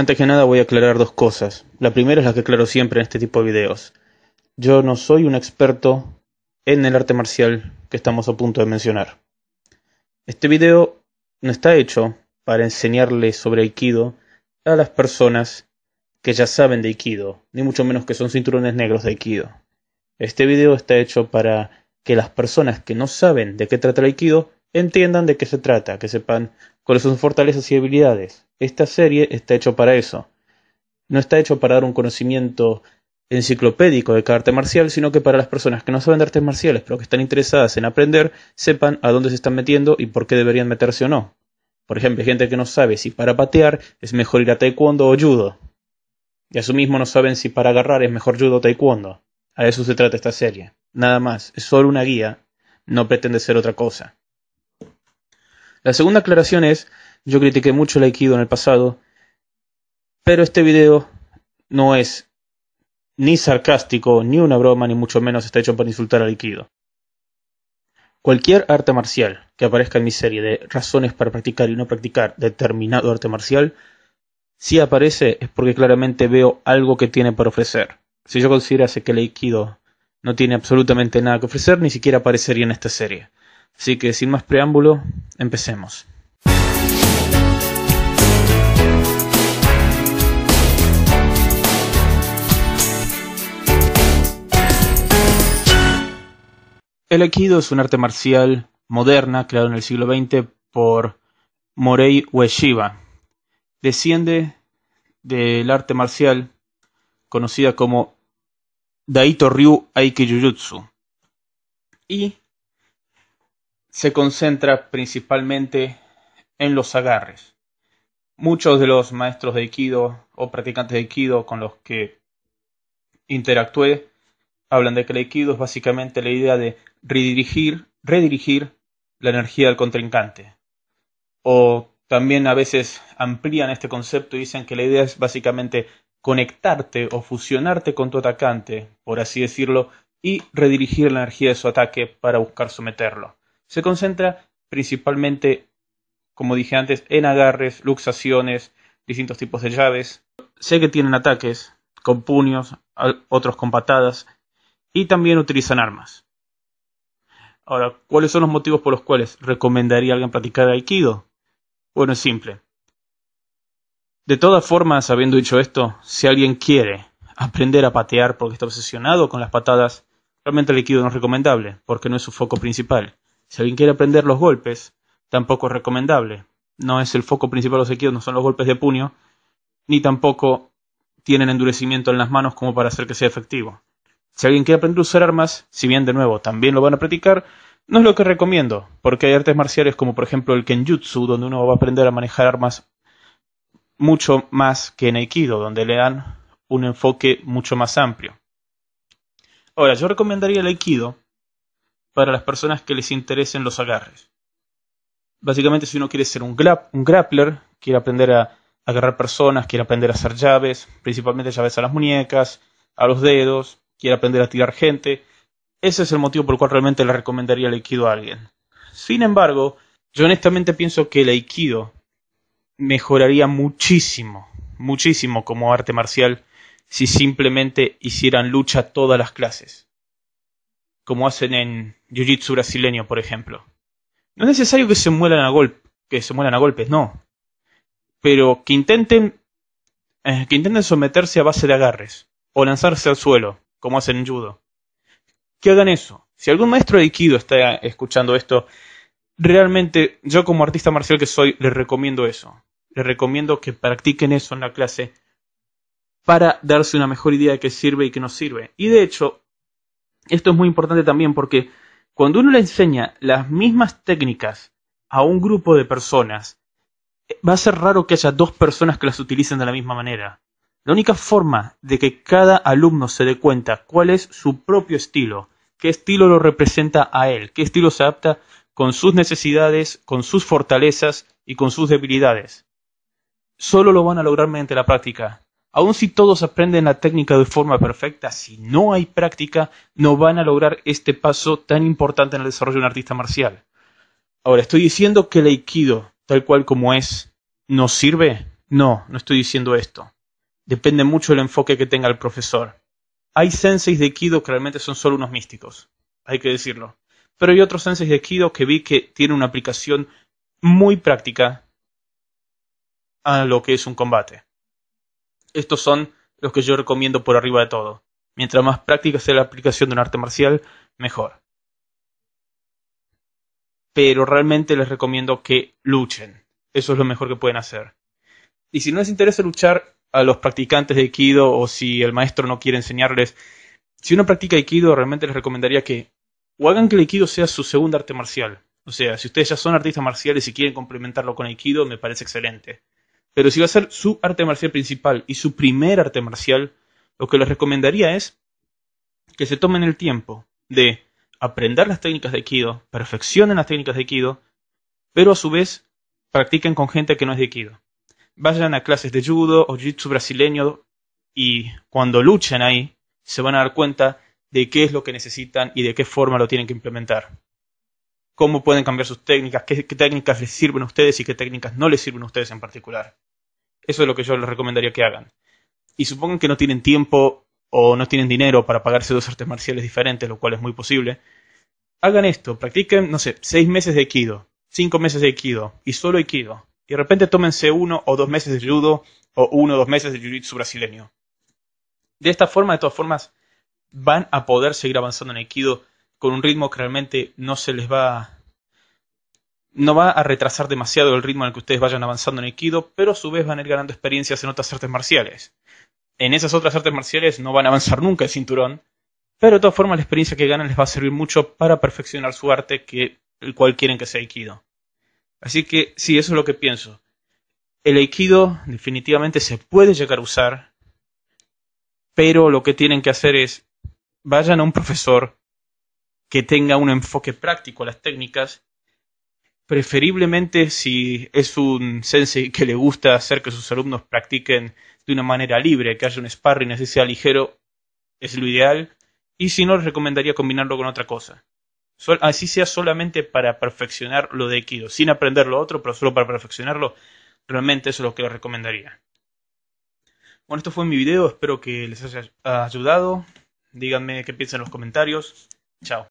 Antes que nada voy a aclarar dos cosas. La primera es la que aclaro siempre en este tipo de videos. Yo no soy un experto en el arte marcial que estamos a punto de mencionar. Este video no está hecho para enseñarle sobre Aikido a las personas que ya saben de Aikido, ni mucho menos que son cinturones negros de Aikido. Este video está hecho para que las personas que no saben de qué trata el Aikido entiendan de qué se trata, que sepan cuáles son sus fortalezas y habilidades. Esta serie está hecho para eso. No está hecho para dar un conocimiento enciclopédico de cada arte marcial, sino que para las personas que no saben de artes marciales, pero que están interesadas en aprender, sepan a dónde se están metiendo y por qué deberían meterse o no. Por ejemplo, hay gente que no sabe si para patear es mejor ir a taekwondo o judo. Y a su mismo no saben si para agarrar es mejor judo o taekwondo. A eso se trata esta serie. Nada más, es solo una guía, no pretende ser otra cosa. La segunda aclaración es, yo critiqué mucho el Aikido en el pasado, pero este video no es ni sarcástico, ni una broma, ni mucho menos está hecho para insultar al Aikido. Cualquier arte marcial que aparezca en mi serie de razones para practicar y no practicar determinado arte marcial, si aparece es porque claramente veo algo que tiene para ofrecer. Si yo considerase que el Aikido no tiene absolutamente nada que ofrecer, ni siquiera aparecería en esta serie. Así que sin más preámbulo, empecemos. El Aikido es un arte marcial moderna creado en el siglo XX por Morei Ueshiba. Desciende del arte marcial conocida como Daito Ryu Aikijujutsu y se concentra principalmente en los agarres. Muchos de los maestros de Aikido o practicantes de Aikido con los que interactué hablan de que el Aikido es básicamente la idea de redirigir, redirigir la energía del contrincante. O también a veces amplían este concepto y dicen que la idea es básicamente conectarte o fusionarte con tu atacante, por así decirlo, y redirigir la energía de su ataque para buscar someterlo. Se concentra principalmente, como dije antes, en agarres, luxaciones, distintos tipos de llaves. Sé que tienen ataques con puños, otros con patadas, y también utilizan armas. Ahora, ¿cuáles son los motivos por los cuales recomendaría a alguien practicar Aikido? Bueno, es simple. De todas formas, habiendo dicho esto, si alguien quiere aprender a patear porque está obsesionado con las patadas, realmente el Aikido no es recomendable, porque no es su foco principal. Si alguien quiere aprender los golpes, tampoco es recomendable. No es el foco principal de los Aikido, no son los golpes de puño, ni tampoco tienen endurecimiento en las manos como para hacer que sea efectivo. Si alguien quiere aprender a usar armas, si bien de nuevo también lo van a practicar, no es lo que recomiendo, porque hay artes marciales como por ejemplo el Kenjutsu, donde uno va a aprender a manejar armas mucho más que en Aikido, donde le dan un enfoque mucho más amplio. Ahora, yo recomendaría el Aikido para las personas que les interesen los agarres. Básicamente, si uno quiere ser un, grappler, quiere aprender a agarrar personas, quiere aprender a hacer llaves, principalmente llaves a las muñecas, a los dedos, quiere aprender a tirar gente. Ese es el motivo por el cual realmente le recomendaría el Aikido a alguien. Sin embargo, yo honestamente pienso que el Aikido mejoraría muchísimo, muchísimo como arte marcial si simplemente hicieran lucha todas las clases como hacen en Jiu-Jitsu brasileño, por ejemplo. No es necesario que se muelan a, que se muelan a golpes, no. Pero que intenten, eh, que intenten someterse a base de agarres o lanzarse al suelo, como hacen en judo. Que hagan eso. Si algún maestro de Aikido está escuchando esto, realmente yo como artista marcial que soy, les recomiendo eso. Les recomiendo que practiquen eso en la clase para darse una mejor idea de qué sirve y qué no sirve. Y de hecho, esto es muy importante también porque cuando uno le enseña las mismas técnicas a un grupo de personas, va a ser raro que haya dos personas que las utilicen de la misma manera. La única forma de que cada alumno se dé cuenta cuál es su propio estilo, qué estilo lo representa a él, qué estilo se adapta con sus necesidades, con sus fortalezas y con sus debilidades. Solo lo van a lograr mediante la práctica. Aun si todos aprenden la técnica de forma perfecta, si no hay práctica, no van a lograr este paso tan importante en el desarrollo de un artista marcial. Ahora, ¿estoy diciendo que el aikido, tal cual como es, no sirve? No, no estoy diciendo esto. Depende mucho del enfoque que tenga el profesor. Hay senseis de aikido que realmente son solo unos místicos, hay que decirlo. Pero hay otros senseis de aikido que vi que tienen una aplicación muy práctica a lo que es un combate. Estos son los que yo recomiendo por arriba de todo. Mientras más práctica sea la aplicación de un arte marcial, mejor. Pero realmente les recomiendo que luchen. Eso es lo mejor que pueden hacer. Y si no les interesa luchar a los practicantes de Aikido o si el maestro no quiere enseñarles, si uno practica Aikido, realmente les recomendaría que o hagan que el Aikido sea su segunda arte marcial. O sea, si ustedes ya son artistas marciales y quieren complementarlo con Aikido, me parece excelente. Pero si va a ser su arte marcial principal y su primer arte marcial, lo que les recomendaría es que se tomen el tiempo de aprender las técnicas de Kido, perfeccionen las técnicas de Kido, pero a su vez practiquen con gente que no es de Kido. Vayan a clases de judo o jiu-jitsu brasileño y cuando luchen ahí se van a dar cuenta de qué es lo que necesitan y de qué forma lo tienen que implementar cómo pueden cambiar sus técnicas, qué, técnicas les sirven a ustedes y qué técnicas no les sirven a ustedes en particular. Eso es lo que yo les recomendaría que hagan. Y supongan que no tienen tiempo o no tienen dinero para pagarse dos artes marciales diferentes, lo cual es muy posible. Hagan esto, practiquen, no sé, seis meses de kido, cinco meses de kido y solo kido. Y de repente tómense uno o dos meses de Judo o uno o dos meses de Jiu-Jitsu brasileño. De esta forma, de todas formas, van a poder seguir avanzando en Aikido con un ritmo que realmente no se les va no va a retrasar demasiado el ritmo en el que ustedes vayan avanzando en Aikido, pero a su vez van a ir ganando experiencias en otras artes marciales. En esas otras artes marciales no van a avanzar nunca el cinturón, pero de todas formas la experiencia que ganan les va a servir mucho para perfeccionar su arte, que, el cual quieren que sea Aikido. Así que sí, eso es lo que pienso. El Aikido definitivamente se puede llegar a usar, pero lo que tienen que hacer es vayan a un profesor que tenga un enfoque práctico a las técnicas, preferiblemente si es un sensei que le gusta hacer que sus alumnos practiquen de una manera libre, que haya un sparring así sea ligero, es lo ideal, y si no, les recomendaría combinarlo con otra cosa. Así sea solamente para perfeccionar lo de Kido, sin aprender lo otro, pero solo para perfeccionarlo, realmente eso es lo que les recomendaría. Bueno, esto fue mi video, espero que les haya ayudado. Díganme qué piensan en los comentarios. Chao.